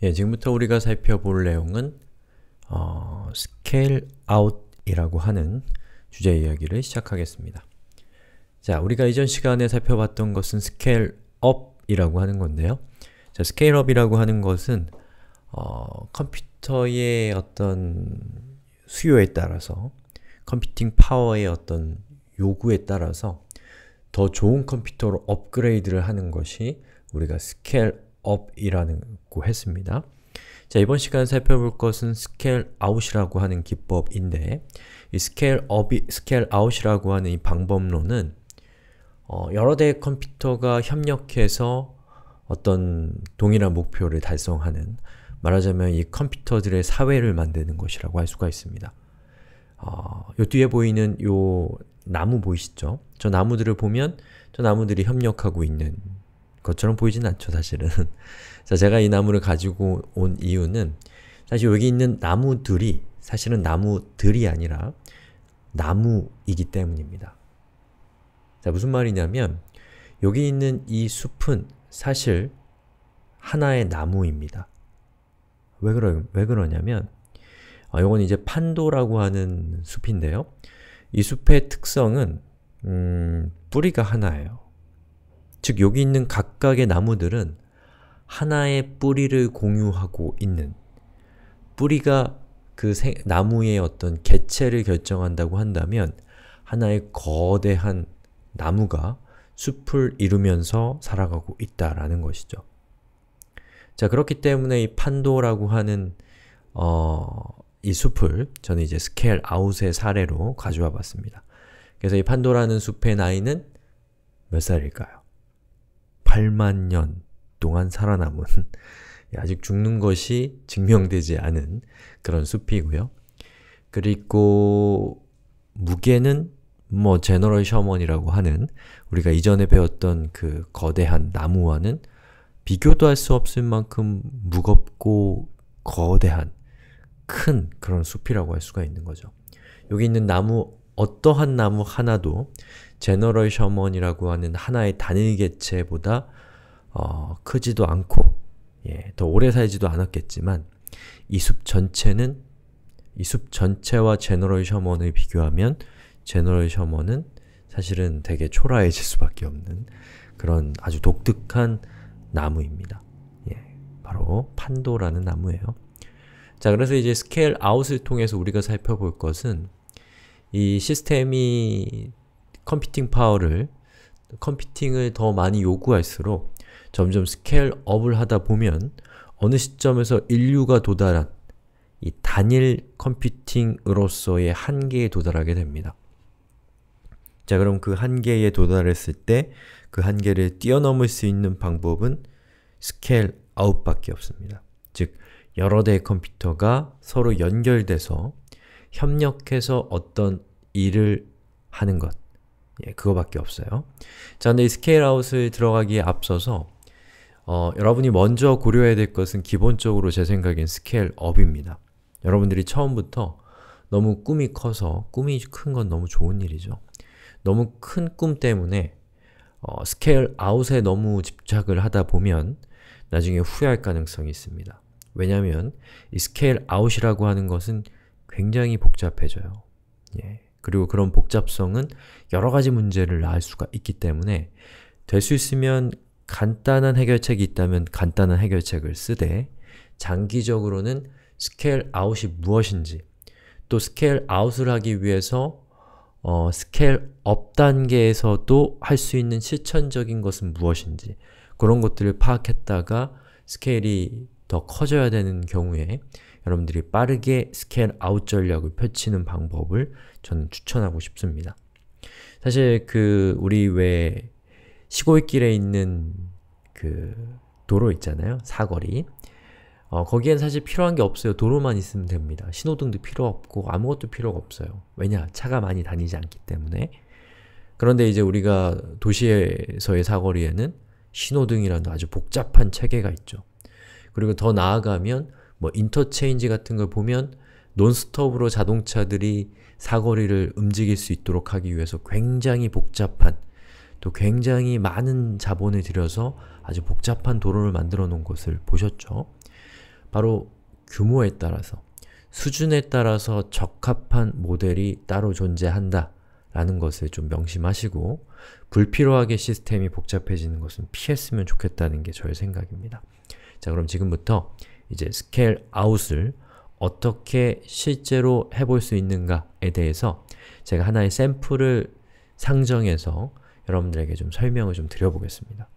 예, 지금부터 우리가 살펴볼 내용은 어, scale out이라고 하는 주제 이야기를 시작하겠습니다. 자, 우리가 이전 시간에 살펴봤던 것은 scale up이라고 하는 건데요. 자, scale up이라고 하는 것은 어, 컴퓨터의 어떤 수요에 따라서 컴퓨팅 파워의 어떤 요구에 따라서 더 좋은 컴퓨터로 업그레이드를 하는 것이 우리가 s c 스케일 up이라고 했습니다. 자, 이번 시간 살펴볼 것은 scale out이라고 하는 기법인데 이 scale u p scale out이라고 하는 이 방법론은 어, 여러 대의 컴퓨터가 협력해서 어떤 동일한 목표를 달성하는 말하자면 이 컴퓨터들의 사회를 만드는 것이라고 할 수가 있습니다. 어, 요 뒤에 보이는 요 나무 보이시죠? 저 나무들을 보면 저 나무들이 협력하고 있는 것처럼 보이진 않죠, 사실은. 자, 제가 이 나무를 가지고 온 이유는 사실 여기 있는 나무들이 사실은 나무들이 아니라 나무이기 때문입니다. 자, 무슨 말이냐면 여기 있는 이 숲은 사실 하나의 나무입니다. 왜, 그러, 왜 그러냐면 아, 이건 이제 판도라고 하는 숲인데요. 이 숲의 특성은 음, 뿌리가 하나예요. 즉 여기 있는 각각의 나무들은 하나의 뿌리를 공유하고 있는 뿌리가 그 생, 나무의 어떤 개체를 결정한다고 한다면 하나의 거대한 나무가 숲을 이루면서 살아가고 있다라는 것이죠. 자 그렇기 때문에 이 판도라고 하는 어, 이 숲을 저는 이제 스케일 아웃의 사례로 가져와 봤습니다. 그래서 이 판도라는 숲의 나이는 몇 살일까요? 8만 년 동안 살아남은 예, 아직 죽는 것이 증명되지 않은 그런 숲이고요. 그리고 무게는 뭐 제너럴 셔먼이라고 하는 우리가 이전에 배웠던 그 거대한 나무와는 비교도 할 수 없을 만큼 무겁고 거대한 큰 그런 숲이라고 할 수가 있는 거죠. 여기 있는 나무 어떠한 나무 하나도 제너럴 셔먼이라고 하는 하나의 단일 개체보다 어, 크지도 않고 예, 더 오래 살지도 않았겠지만 이 숲 전체는 이 숲 전체와 제너럴 셔먼을 비교하면 제너럴 셔먼은 사실은 되게 초라해질 수밖에 없는 그런 아주 독특한 나무입니다. 예, 바로 판도라는 나무예요. 자, 그래서 이제 스케일 아웃을 통해서 우리가 살펴볼 것은 이 시스템이 컴퓨팅 파워를 컴퓨팅을 더 많이 요구할수록 점점 스케일업을 하다 보면 어느 시점에서 인류가 도달한 이 단일 컴퓨팅으로서의 한계에 도달하게 됩니다. 자 그럼 그 한계에 도달했을 때 그 한계를 뛰어넘을 수 있는 방법은 스케일 아웃밖에 없습니다. 즉 여러 대의 컴퓨터가 서로 연결돼서 협력해서 어떤 일을 하는 것 예, 그거밖에 없어요. 자, 근데 이 스케일 아웃을 들어가기에 앞서서 어, 여러분이 먼저 고려해야 될 것은 기본적으로 제 생각엔 스케일 업입니다. 여러분들이 처음부터 너무 꿈이 커서 꿈이 큰 건 너무 좋은 일이죠. 너무 큰 꿈 때문에 어, 스케일 아웃에 너무 집착을 하다 보면 나중에 후회할 가능성이 있습니다. 왜냐면 하이 스케일 아웃이라고 하는 것은 굉장히 복잡해져요. 예. 그리고 그런 복잡성은 여러 가지 문제를 낳을 수가 있기 때문에 될 수 있으면 간단한 해결책이 있다면 간단한 해결책을 쓰되 장기적으로는 스케일 아웃이 무엇인지 또 스케일 아웃을 하기 위해서 어, 스케일 업 단계에서도 할 수 있는 실천적인 것은 무엇인지 그런 것들을 파악했다가 스케일이 더 커져야 되는 경우에 여러분들이 빠르게 스케일 아웃 전략을 펼치는 방법을 저는 추천하고 싶습니다. 사실 그 우리 왜 시골길에 있는 그 도로 있잖아요. 사거리. 어, 거기엔 사실 필요한 게 없어요. 도로만 있으면 됩니다. 신호등도 필요 없고 아무것도 필요가 없어요. 왜냐? 차가 많이 다니지 않기 때문에 그런데 이제 우리가 도시에서의 사거리에는 신호등이라는 아주 복잡한 체계가 있죠. 그리고 더 나아가면 뭐 인터체인지 같은 걸 보면 논스톱으로 자동차들이 사거리를 움직일 수 있도록 하기 위해서 굉장히 복잡한 또 굉장히 많은 자본을 들여서 아주 복잡한 도로를 만들어 놓은 것을 보셨죠? 바로 규모에 따라서 수준에 따라서 적합한 모델이 따로 존재한다 라는 것을 좀 명심하시고 불필요하게 시스템이 복잡해지는 것은 피했으면 좋겠다는 게 저의 생각입니다. 자 그럼 지금부터 이제 스케일 아웃을 어떻게 실제로 해볼 수 있는가에 대해서 제가 하나의 샘플을 상정해서 여러분들에게 좀 설명을 좀 드려보겠습니다.